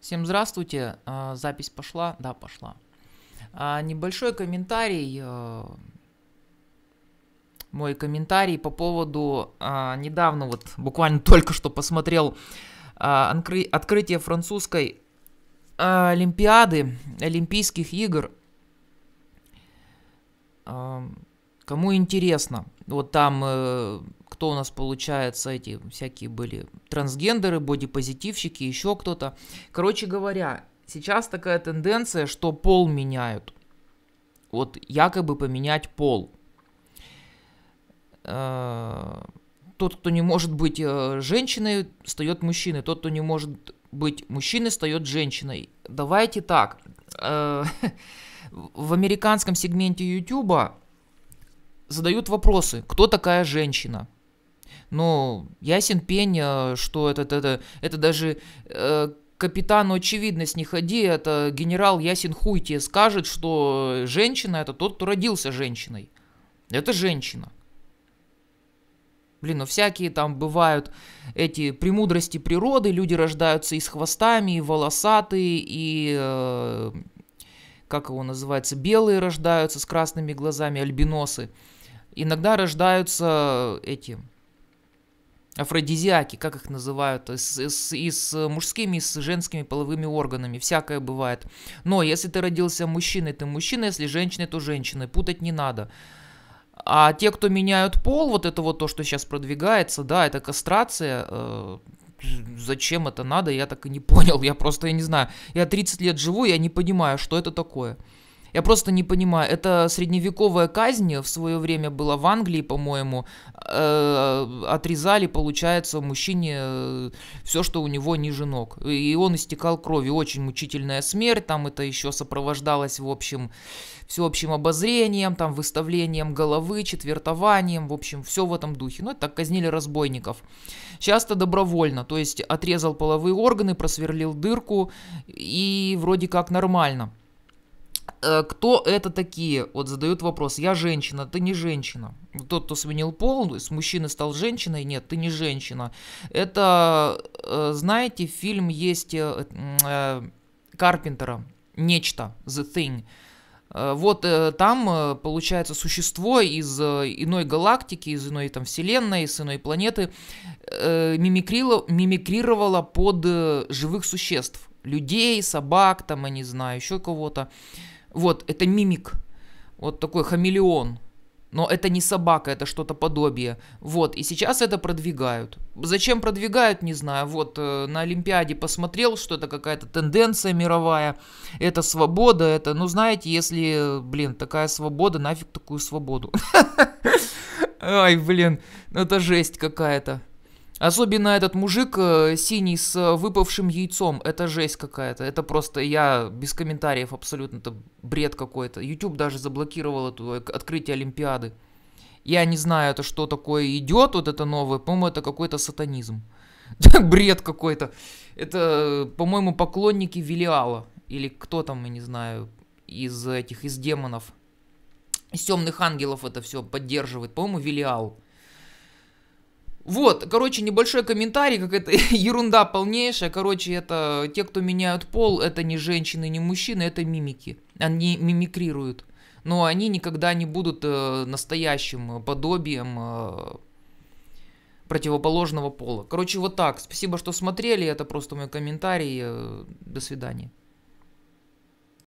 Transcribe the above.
Всем здравствуйте, а, запись пошла? Да, пошла. А, небольшой комментарий, а, мой комментарий по поводу недавно, вот буквально только что посмотрел открытие французской Олимпиады, Олимпийских игр. Кому интересно, вот там э, кто у нас получается, эти всякие были трансгендеры, бодипозитивщики, еще кто-то. Короче говоря, сейчас такая тенденция, что пол меняют. Вот якобы поменять пол. Э, тот, кто не может быть э, женщиной, стает мужчиной. Тот, кто не может быть мужчиной, стает женщиной. Давайте так. Э, в американском сегменте YouTube задают вопросы, кто такая женщина. Но ну, ясен пень, а, что это, это, это даже э, капитану очевидность не ходи, это генерал ясен хуй тебе скажет, что женщина это тот, кто родился женщиной. Это женщина. Блин, ну всякие там бывают эти премудрости природы, люди рождаются и с хвостами, и волосатые, и... Э, как его называется, белые рождаются с красными глазами, альбиносы. Иногда рождаются эти афродизиаки, как их называют, с, с, и с мужскими, и с женскими половыми органами, всякое бывает. Но если ты родился мужчиной, ты мужчина, если женщина, то женщина, путать не надо. А те, кто меняют пол, вот это вот то, что сейчас продвигается, да, это кастрация, э, зачем это надо, я так и не понял, я просто, я не знаю, я 30 лет живу, я не понимаю, что это такое. Я просто не понимаю. Это средневековая казнь в свое время была в Англии, по-моему. Э, отрезали, получается, мужчине э, все, что у него ниже ног. И он истекал кровью. Очень мучительная смерть. Там это еще сопровождалось, в общем, всеобщим обозрением, там, выставлением головы, четвертованием. В общем, все в этом духе. Ну, это так казнили разбойников. Часто добровольно. То есть отрезал половые органы, просверлил дырку и вроде как нормально. Э, кто это такие? Вот задают вопрос. Я женщина, ты не женщина. Тот, кто сменил пол, ну, с мужчины стал женщиной, нет, ты не женщина. Это, э, знаете, фильм есть э, Карпентера, нечто, The Thing. Вот там, получается, существо из иной галактики, из иной там вселенной, из иной планеты мимикрило, мимикрировало под живых существ людей, собак, там, я не знаю, еще кого-то. Вот, это мимик. Вот такой хамелеон. Но это не собака, это что-то подобие. Вот, и сейчас это продвигают. Зачем продвигают, не знаю. Вот, э, на Олимпиаде посмотрел, что это какая-то тенденция мировая. Это свобода, это, ну, знаете, если, блин, такая свобода, нафиг такую свободу. Ай, блин, ну, это жесть какая-то. Особенно этот мужик э, синий с э, выпавшим яйцом. Это жесть какая-то. Это просто я без комментариев абсолютно. Это бред какой-то. YouTube даже заблокировал это э, открытие Олимпиады. Я не знаю, это что такое идет, вот это новое. По-моему, это какой-то сатанизм. бред какой-то. Это, э, по-моему, поклонники Велиала. Или кто там, я не знаю, из этих, из демонов. Из темных ангелов это все поддерживает. По-моему, Велиал. Вот, короче, небольшой комментарий, как это ерунда полнейшая. Короче, это те, кто меняют пол, это не женщины, не мужчины, это мимики. Они мимикрируют. Но они никогда не будут э, настоящим подобием э, противоположного пола. Короче, вот так. Спасибо, что смотрели. Это просто мой комментарий. Э, до свидания.